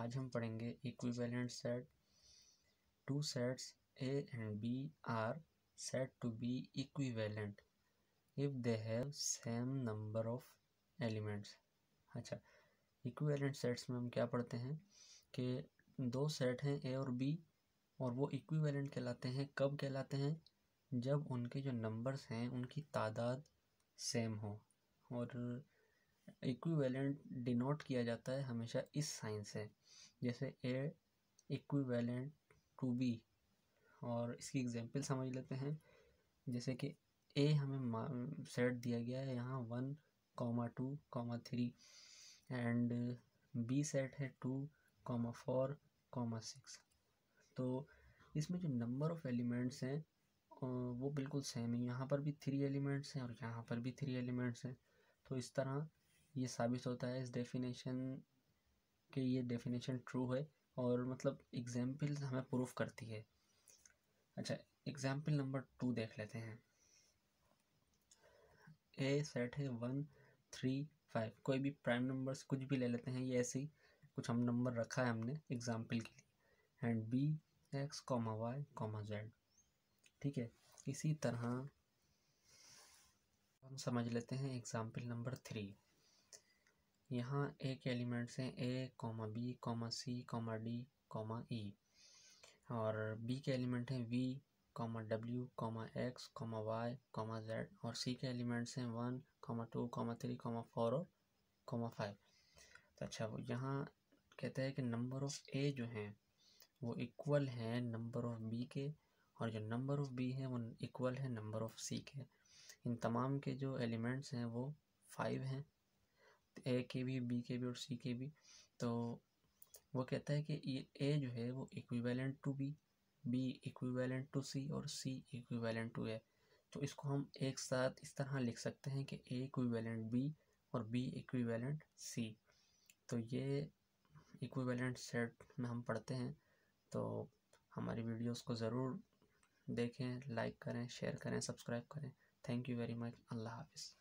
आज हम पढ़ेंगे equivalent set two sets A and B are said to be equivalent if they have same number of elements अच्छा equivalent sets में हम क्या पढ़ते हैं कि दो सेट हैं ए और बी और वो इक्विवेलेंट कहलाते हैं कब कहलाते हैं जब उनके जो नंबर्स हैं उनकी तादाद सेम हो और इक्विवेलेंट डिनोट किया जाता है हमेशा इस साइन से जैसे ए इक्विवेलेंट टू बी और इसकी एग्जांपल समझ लेते हैं जैसे कि ए हमें सेट दिया गया है यहाँ one comma two comma three and B set है two comma four comma six तो इसमें जो नंबर ऑफ़ एलिमेंट्स हैं वो बिल्कुल सेम है यहाँ पर भी थ्री एलिमेंट्स हैं और यहाँ पर भी थ्री एलिमेंट्स हैं तो इस तरह ये साबित होता है इस डेफिनेशन के ये डेफिनेशन ट्रू है और मतलब एग्जाम्पल हमें प्रूफ करती है अच्छा एग्जाम्पल नंबर टू देख लेते हैं ए सेट है वन थ्री फाइव कोई भी प्राइम नंबर्स कुछ भी ले लेते हैं ये ऐसे ही कुछ हम नंबर रखा है हमने एग्जाम्पल के लिए and B X comma Y comma Z ठीक है इसी तरह हम समझ लेते हैं एग्जाम्पल नंबर थ्री यहाँ ए के एलिमेंट्स हैं A comma B comma C comma D comma E और बी के एलिमेंट हैं V comma W comma X comma Y comma Z और सी के एलिमेंट्स हैं one comma two comma three comma four और कॉमा फाइव तो अच्छा वो यहाँ कहते हैं कि नंबर ऑफ़ ए जो हैं वो इक्वल हैं नंबर ऑफ़ बी के और जो नंबर ऑफ़ बी हैं वो इक्वल है नंबर ऑफ़ सी के इन तमाम के जो एलिमेंट्स हैं वो फाइव हैं ए के भी बी के भी और सी के भी तो वो कहता है कि ये ए जो है वो equivalent to B B equivalent to C और सी इक्विवेलेंट टू ए तो इसको हम एक साथ इस तरह लिख सकते हैं कि ए इक्विवेलेंट बी और बी इक्विवेलेंट सी तो ये इक्विवेलेंट सेट में हम पढ़ते हैं तो हमारी वीडियोस को ज़रूर देखें लाइक करें शेयर करें सब्सक्राइब करें थैंक यू वेरी मच अल्लाह हाफिज़